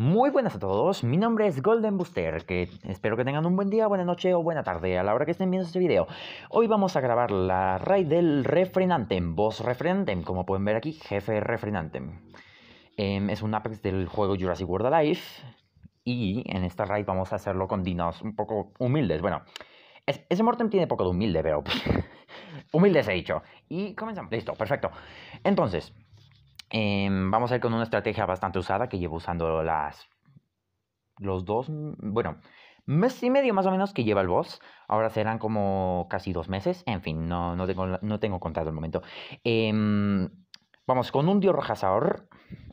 Muy buenas a todos, mi nombre es Golden Booster, que espero que tengan un buen día, buena noche o buena tarde a la hora que estén viendo este video. Hoy vamos a grabar la raid del Refrenantem, boss Refrenantem, como pueden ver aquí, jefe refrenante. Em, es un Apex del juego Jurassic World Alive y en esta raid vamos a hacerlo con dinos un poco humildes. Bueno, ese Mortem tiene poco de humilde, pero humildes he dicho. Y comenzamos, listo, perfecto. Entonces... Em, vamos a ir con una estrategia bastante usada que llevo usando las. Los dos. Mm, bueno, mes y medio más o menos que lleva el boss. Ahora serán como casi dos meses. En fin, no, tengo, no contado el momento. Em, vamos con un dios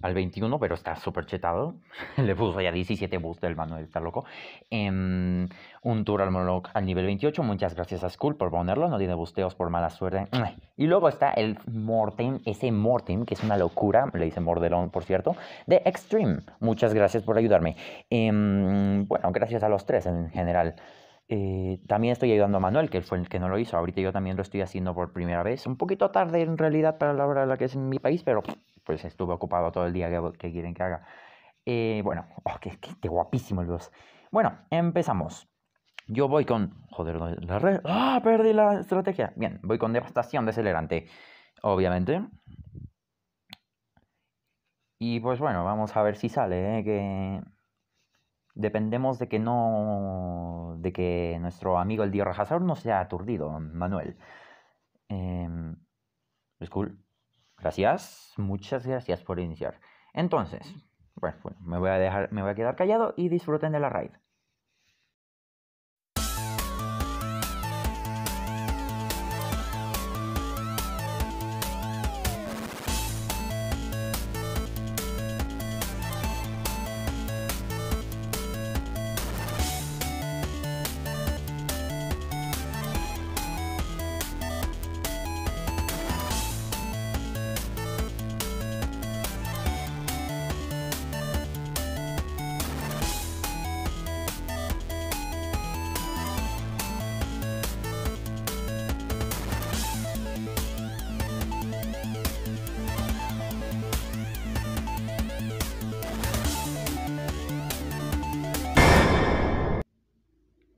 al 21, pero está súper chetado. Le puso ya 17 boosts del Manuel, está loco. Em, un tour al Moloch al nivel 28. Muchas gracias a Skull por ponerlo. No tiene busteos por mala suerte. Y luego está el Mortem, ese Mortem, que es una locura. Le dice Mordelón, por cierto. De Extreme. Muchas gracias por ayudarme. Em, bueno, gracias a los tres en general. Eh, también estoy ayudando a Manuel, que fue el que no lo hizo. Ahorita yo también lo estoy haciendo por primera vez. Un poquito tarde en realidad para la hora en la que es en mi país, pero pues estuve ocupado todo el día que, quieren que haga. Eh, bueno, oh, qué, guapísimo el boss. Bueno, empezamos. Yo voy con. Joder, la red. ¡Ah! Perdí la estrategia. Bien, voy con devastación decelerante. Obviamente. Y pues bueno, vamos a ver si sale, ¿eh? Que. Dependemos de que no. de que nuestro amigo el Dierrajasaur no sea aturdido, Manuel. Em, es cool. Gracias, muchas gracias por iniciar. Entonces, bueno, pues, me voy a dejar, me voy a quedar callado y disfruten de la raid.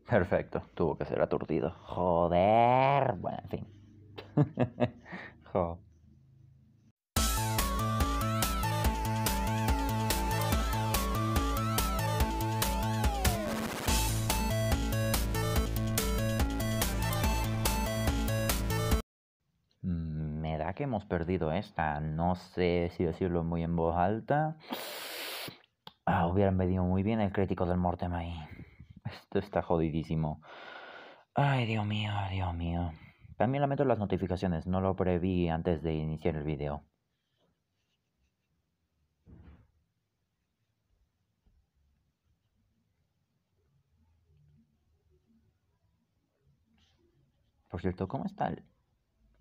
Perfecto, tuvo que ser aturdido. Joder. Bueno, en fin. Mm, me da que hemos perdido esta. No sé si decirlo muy en voz alta. Ah, hubieran venido muy bien el crítico del Mortem ahí. Esto está jodidísimo. Ay, Dios mío, Dios mío. También lamento las notificaciones, no lo preví antes de iniciar el video. Por cierto, ¿cómo está el...?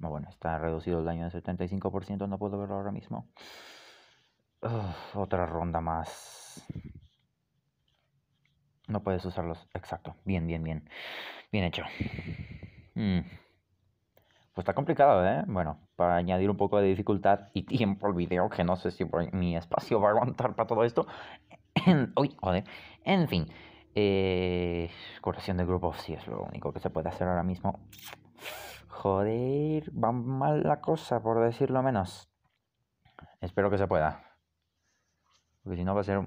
Ah, bueno, está reducido el daño del 75%, no puedo verlo ahora mismo. otra ronda más. No puedes usarlos. Exacto. Bien, bien, bien. Bien hecho. Mm. Pues está complicado, ¿eh? Bueno, para añadir un poco de dificultad y tiempo al video, que no sé si mi espacio va a aguantar para todo esto. Uy, joder. En fin. Eh, corrección de grupo sí es lo único que se puede hacer ahora mismo. Joder, va mal la cosa, por decirlo menos. Espero que se pueda. Porque si no va a ser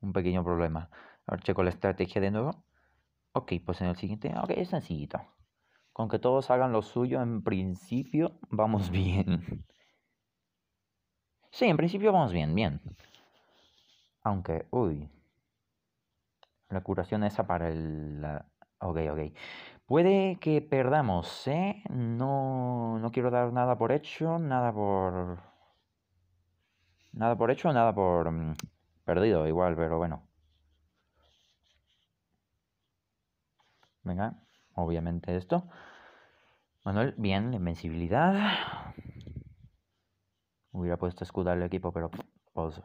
un pequeño problema. Ahora checo la estrategia de nuevo. Ok, pues en el siguiente, ok, es sencillito. Con que todos hagan lo suyo, en principio vamos bien. Sí, en principio vamos bien, bien. Aunque, uy. La curación esa para el... Ok, ok. Puede que perdamos, ¿eh? No, no quiero dar nada por hecho, nada por... Nada por hecho, nada por... Mm, perdido igual, pero bueno. Venga, obviamente esto. Manuel, bien, la invencibilidad. Hubiera puesto escudar al equipo, pero os,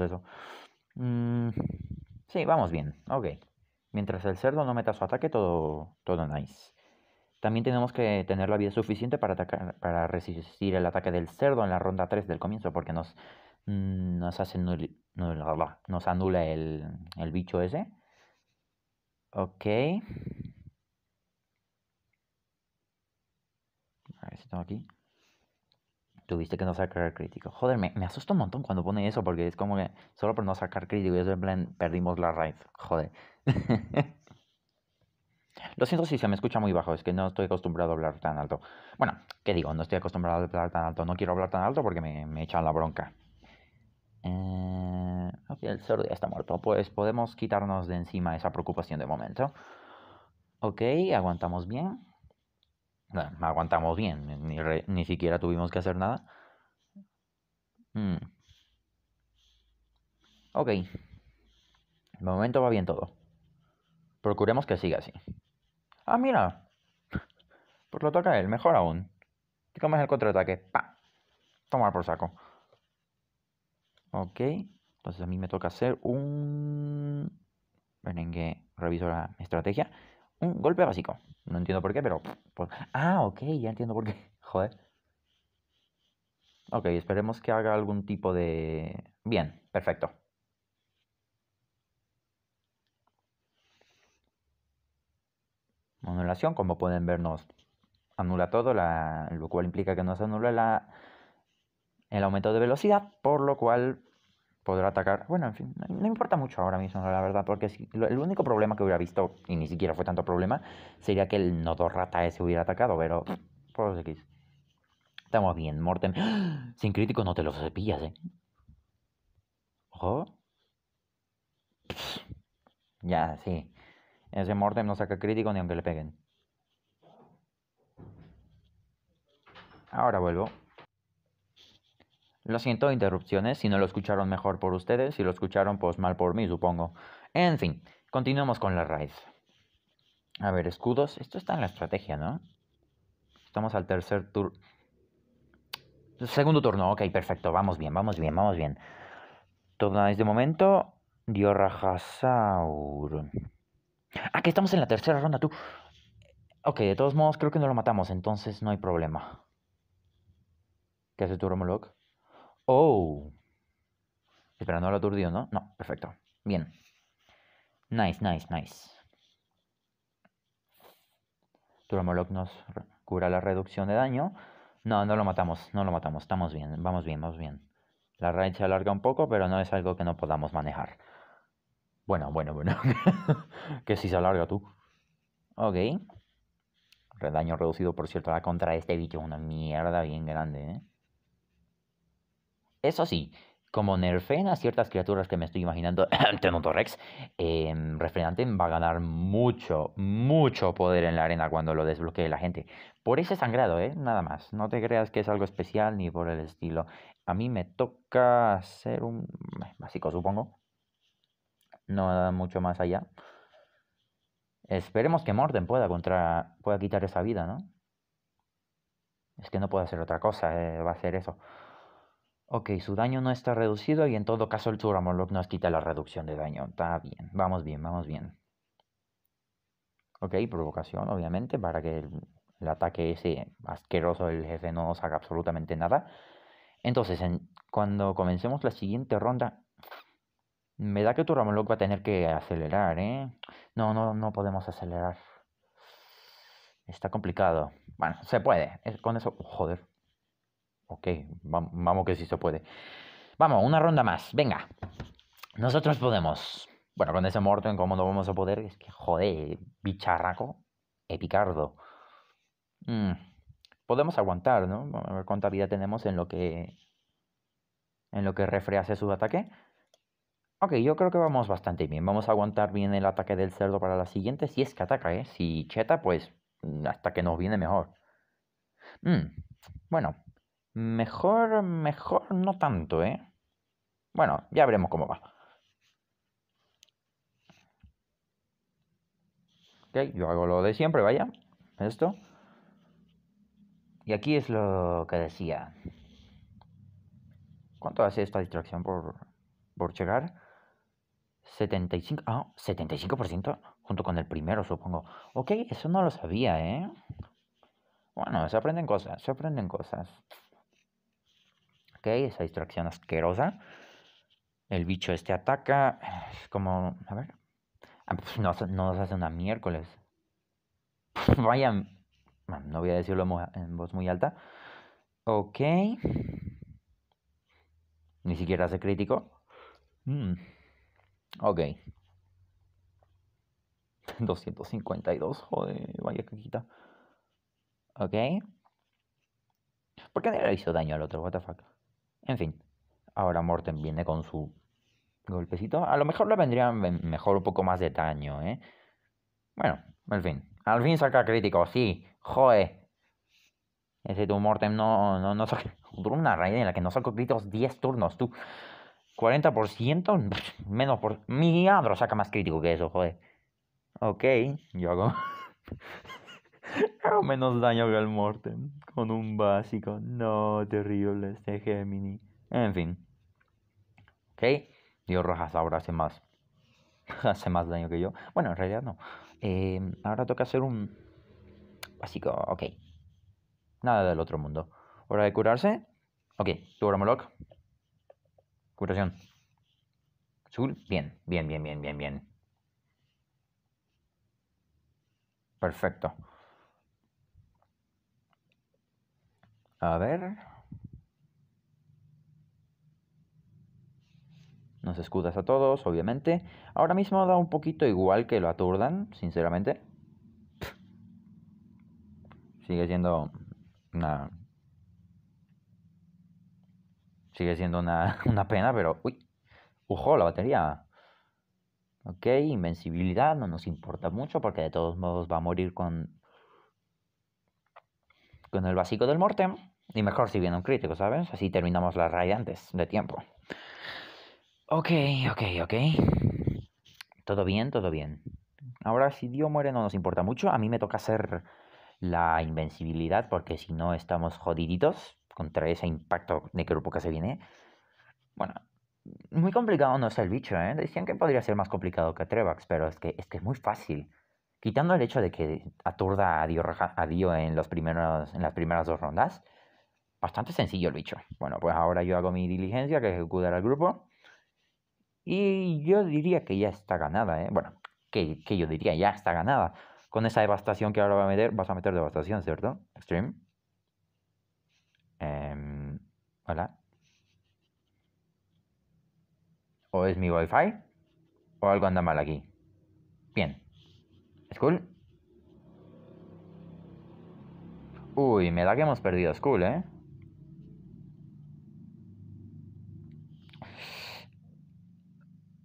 eso. Mm, sí, vamos bien, ok. Mientras el cerdo no meta su ataque, todo, todo nice. También tenemos que tener la vida suficiente para, atacar, para resistir el ataque del cerdo en la ronda 3 del comienzo, porque nos, mm, nos, hace nos anula el, el bicho ese. Ok. A ver si tengo aquí. Tuviste que no sacar crítico. Joder, me, me asusta un montón cuando pone eso porque es como que solo por no sacar crítico y eso en plan perdimos la raíz, Joder. Lo siento si se me escucha muy bajo, es que no estoy acostumbrado a hablar tan alto. Bueno, ¿qué digo? No estoy acostumbrado a hablar tan alto, no quiero hablar tan alto porque me, me echan la bronca. Eh, ok, el cerdo ya está muerto, pues podemos quitarnos de encima esa preocupación de momento. Ok, aguantamos bien aguantamos bien, ni, ni siquiera tuvimos que hacer nada. Mm. Ok. De momento va bien todo. Procuremos que siga así. Ah, mira. Pues lo toca él, mejor aún. Te comes el contraataque. ¡Pa! Tomar por saco. Ok. Entonces a mí me toca hacer un... que Reviso la estrategia un golpe básico. No entiendo por qué, pero... Ah, ok, ya entiendo por qué. Joder. Ok, esperemos que haga algún tipo de... Bien, perfecto. Anulación, como pueden ver, nos anula todo, lo cual implica que nos anula la... el aumento de velocidad, por lo cual podrá atacar. Bueno, en fin, no, importa mucho ahora mismo, la verdad, porque el único problema que hubiera visto, y ni siquiera fue tanto problema, sería que el nodo rata ese hubiera atacado, pero por X. Estamos bien, Mortem. ¡Ah! Sin crítico no te los cepillas, ¿eh? Ojo. Ya, sí. Ese Mortem no saca crítico ni aunque le peguen. Ahora vuelvo. Lo siento, interrupciones, si no lo escucharon mejor por ustedes, si lo escucharon pues mal por mí, supongo. En fin, continuamos con la raíz. A ver, escudos, esto está en la estrategia, ¿no? Estamos al tercer turno. Segundo turno, ok, perfecto, vamos bien, vamos bien, vamos bien. es de momento, rajasaur. Ah, que estamos en la tercera ronda, tú. Ok, de todos modos, creo que no lo matamos, entonces no hay problema. ¿Qué hace tu Romulok? Oh. Espera, no lo aturdió, ¿no? No, perfecto. Bien. Nice, nice, nice. Turomolok nos cura la reducción de daño. No, no lo matamos, no lo matamos. Estamos bien, vamos bien, vamos bien. La raid se alarga un poco, pero no es algo que no podamos manejar. Bueno, bueno, bueno. que si se alarga tú. Ok. Daño reducido, por cierto, la contra este bicho. Una mierda bien grande, ¿eh? Eso sí, como nerfena a ciertas criaturas que me estoy imaginando, Tenotorex, eh, em, Refrenante va a ganar mucho, mucho poder en la arena cuando lo desbloquee la gente. Por ese sangrado, ¿eh? Nada más. No te creas que es algo especial ni por el estilo. A mí me toca hacer un básico, supongo. No mucho más allá. Esperemos que Morden pueda, contra... pueda quitar esa vida, ¿no? Es que no puede hacer otra cosa, eh, va a ser eso. Ok, su daño no está reducido y en todo caso el Turamolok nos quita la reducción de daño. Está bien, vamos bien, vamos bien. Ok, provocación, obviamente, para que el, ataque ese asqueroso del jefe no nos haga absolutamente nada. Entonces, cuando comencemos la siguiente ronda, me da que tu va a tener que acelerar, ¿eh? No, no, no podemos acelerar. Está complicado. Bueno, se puede. con eso, joder. Ok, vamos que sí se puede. Vamos, una ronda más. Venga. Nosotros podemos. Bueno, con ese en ¿cómo no vamos a poder? Es que, joder, bicharraco, epicardo. Mm, podemos aguantar, ¿no? A ver cuánta vida tenemos en lo que. En lo que refrease su ataque. Ok, yo creo que vamos bastante bien. Vamos a aguantar bien el ataque del cerdo para la siguiente. Si es que ataca, ¿eh? Si cheta, pues mm, hasta que nos viene mejor. Mm, bueno, Mejor, mejor no tanto, ¿eh? Bueno, ya veremos cómo va. Ok, yo hago lo de siempre, vaya. Esto. Y aquí es lo que decía. ¿Cuánto hace esta distracción por, por llegar? 75, ah, 75% junto con el primero, supongo. Ok, eso no lo sabía, ¿eh? Bueno, se aprenden cosas, se aprenden cosas. ¿ok? Esa distracción asquerosa. El bicho este ataca, es como, a ver, ah, pues No nos hace una miércoles. Vaya, no voy a decirlo en voz muy alta. Ok. Ni siquiera hace crítico. Mm. Ok. 252, joder, vaya caquita. Ok. ¿Por qué le hizo daño al otro? What en fin, ahora Morten viene con su golpecito. A lo mejor le vendría mejor un poco más de daño, ¿eh? Bueno, en fin. Al fin saca crítico, sí. ¡Joder! Ese tu Mortem no, no, no saca. Una raíz en la que no saco críticos 10 turnos, tú. 40% menos por. Mi adro saca más crítico que eso, joder. Ok, yo hago. menos daño que el Morten. Con un básico. No, terrible este Gemini. En fin. Ok. Dios Rojas ahora hace más. hace más daño que yo. Bueno, en realidad no. Em, ahora toca hacer un. Básico, ok. Nada del otro mundo. Hora de curarse. Ok, lock Curación. Azul. Bien, bien, bien, bien, bien, bien. Perfecto. A ver. Nos escudas a todos, obviamente. Ahora mismo da un poquito igual que lo aturdan, sinceramente. Sigue siendo una... Sigue siendo una, pena, pero... ¡Uy! ¡Ujo! La batería. Ok, invencibilidad no nos importa mucho porque de todos modos va a morir con... Con el básico del Mortem. Y mejor si viene un crítico, ¿sabes? Así terminamos la raya antes de tiempo. Ok, ok, ok. Todo bien, todo bien. Ahora, si Dio muere no nos importa mucho. A mí me toca hacer la invencibilidad porque si no estamos jodiditos contra ese impacto de grupo que se viene. Bueno, muy complicado no es el bicho, ¿eh? Decían que podría ser más complicado que Trevax, pero es que, es que es muy fácil. Quitando el hecho de que aturda a Dio, a Dio en, los primeros, en las primeras dos rondas, Bastante sencillo el bicho. Bueno, pues ahora yo hago mi diligencia, que es ejecutar al grupo. Y yo diría que ya está ganada, ¿eh? Bueno, que, yo diría ya está ganada. Con esa devastación que ahora va a meter, vas a meter devastación, ¿cierto? Extreme. Em, hola. ¿O es mi wifi? ¿O algo anda mal aquí? Bien. School. Uy, me da que hemos perdido School, ¿eh?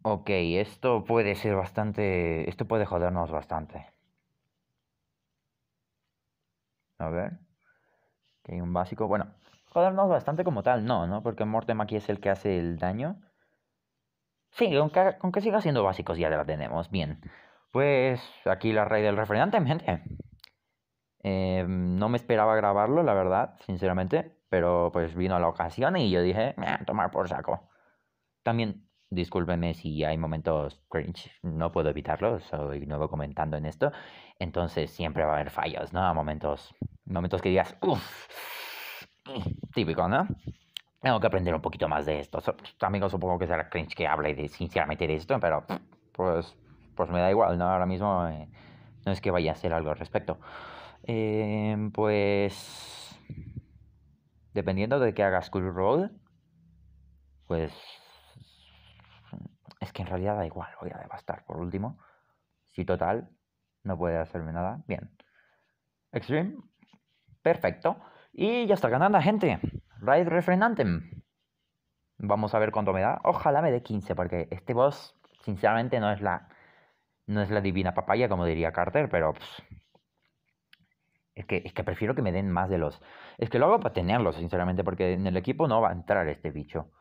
Ok, esto puede ser bastante... Esto puede jodernos bastante. A ver. Que hay un básico. Bueno, jodernos bastante como tal, no, ¿no? Porque Mortem aquí es el que hace el daño. Sí, con que, siga siendo básicos ya la tenemos. Bien. Pues aquí la raíz del refrenante, gente. Eh, no me esperaba grabarlo, la verdad, sinceramente. Pero pues vino la ocasión y yo dije, me tomar por saco. También discúlpeme si hay momentos cringe, no puedo evitarlo, soy nuevo comentando en esto, entonces siempre va a haber fallos, ¿no? Momentos, momentos que digas, uff, típico, ¿no? Tengo que aprender un poquito más de esto. También pues, supongo que será cringe que hable de, sinceramente de esto, pero pues, pues me da igual, ¿no? Ahora mismo eh, no es que vaya a hacer algo al respecto. Em, pues, dependiendo de que hagas Cool Road... pues es que en realidad da igual, voy a devastar por último. Si total, no puede hacerme nada. Bien. Extreme. Perfecto. Y ya está ganando, gente. Raid Refrenantem. Vamos a ver cuánto me da. Ojalá me dé 15, porque este boss, sinceramente, no es la. No es la divina papaya, como diría Carter, pero. es que, es que prefiero que me den más de los. Es que lo hago para tenerlos, sinceramente, porque en el equipo no va a entrar este bicho.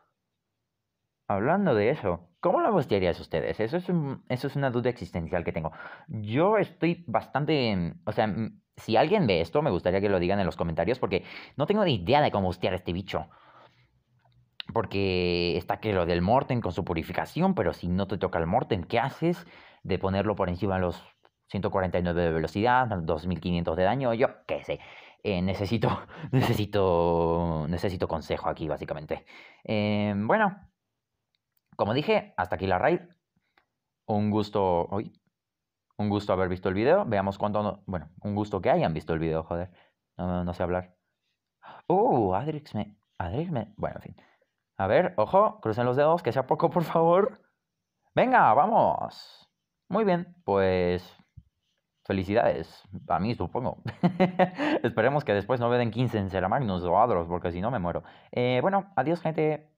Hablando de eso, ¿Cómo lo bustearías ustedes? Eso es, eso es una duda existencial que tengo. Yo estoy bastante... Em, o sea, si alguien ve esto, me gustaría que lo digan en los comentarios porque no tengo ni idea de cómo bustear este bicho. Porque está que lo del Morten con su purificación, pero si no te toca el Morten, ¿qué haces? De ponerlo por encima de los 149 de velocidad, 2500 de daño, yo qué sé. Eh, necesito, necesito, necesito consejo aquí, básicamente. Em, bueno, como dije, hasta aquí la raid. Un gusto hoy. Un gusto haber visto el video. Veamos cuánto... bueno, un gusto que hayan visto el video, joder. No, sé hablar. Uh, Adrix me... Adrix me... Bueno, en fin. A ver, ojo, crucen los dedos, que sea poco, por favor. Venga, vamos. Muy bien, pues felicidades. A mí, supongo. Esperemos que después no me den 15 en Seramagnus o Adros, porque si no me muero. Eh, bueno, adiós, gente.